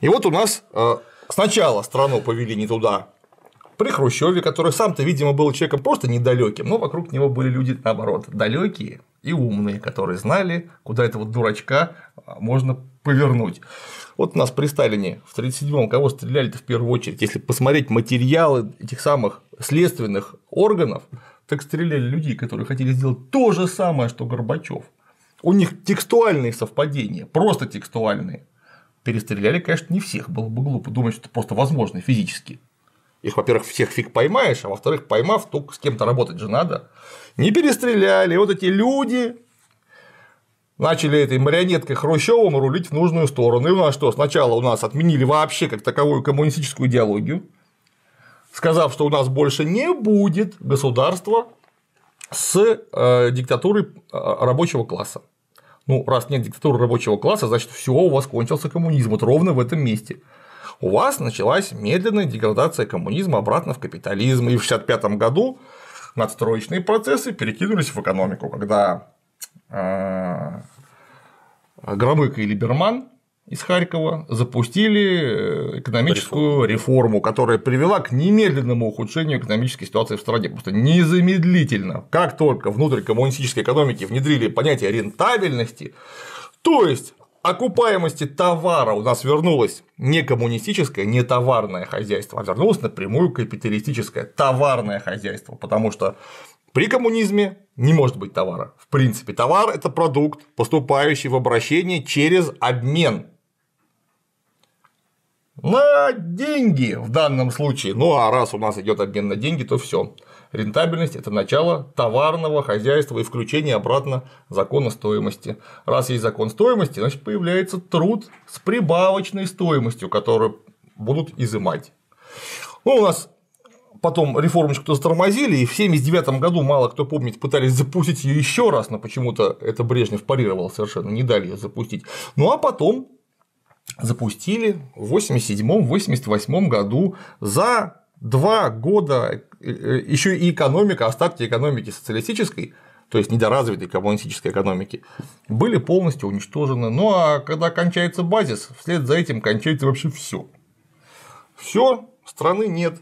И вот у нас э, сначала страну повели не туда, при Хрущеве, который сам-то, видимо, был человеком просто недалеким, но вокруг него были люди, наоборот, далекие и умные, которые знали, куда этого дурачка э, можно повернуть. Вот у нас при Сталине в 1937-м кого стреляли-то в первую очередь, если посмотреть материалы этих самых следственных органов, так стреляли людей, которые хотели сделать то же самое, что Горбачев. У них текстуальные совпадения, просто текстуальные. Перестреляли, конечно, не всех, было бы глупо думать, что это просто возможно физически. Их, во-первых, всех фиг поймаешь, а во-вторых, поймав, только с кем-то работать же надо. Не перестреляли, вот эти люди начали этой марионеткой Хрущевым рулить в нужную сторону. И у нас что, сначала у нас отменили вообще как таковую коммунистическую идеологию, сказав, что у нас больше не будет государства с э, диктатурой э, рабочего класса. Ну, раз нет диктатуры рабочего класса, значит, все, у вас кончился коммунизм, вот ровно в этом месте. У вас началась медленная деградация коммунизма обратно в капитализм, и в 1965 году надстроечные процессы перекинулись в экономику, когда э, Громыко и Либерман из Харькова запустили э, экономическую реформу. реформу, которая привела к немедленному ухудшению экономической ситуации в стране. Просто незамедлительно. Как только внутрь коммунистической экономики внедрили понятие рентабельности, то есть окупаемости товара у нас вернулось не коммунистическое, не товарное хозяйство, а вернулось напрямую капиталистическое товарное хозяйство, потому что при коммунизме не может быть товара. В принципе, товар – это продукт, поступающий в обращение через обмен на деньги в данном случае. Ну а раз у нас идет обмен на деньги, то все. Рентабельность – это начало товарного хозяйства и включение обратно закона стоимости. Раз есть закон стоимости, значит появляется труд с прибавочной стоимостью, которую будут изымать. Ну, у нас потом реформочку-то затормозили, и в 1979 году, мало кто помнит, пытались запустить ее еще раз, но почему-то это Брежнев парировал совершенно, не дали ее запустить. Ну а потом запустили в 1987-1988 году за два года э, э, еще и экономика, остатки экономики социалистической, то есть недоразвитой коммунистической экономики, были полностью уничтожены. Ну а когда кончается базис, вслед за этим кончается вообще все. Все, страны нет,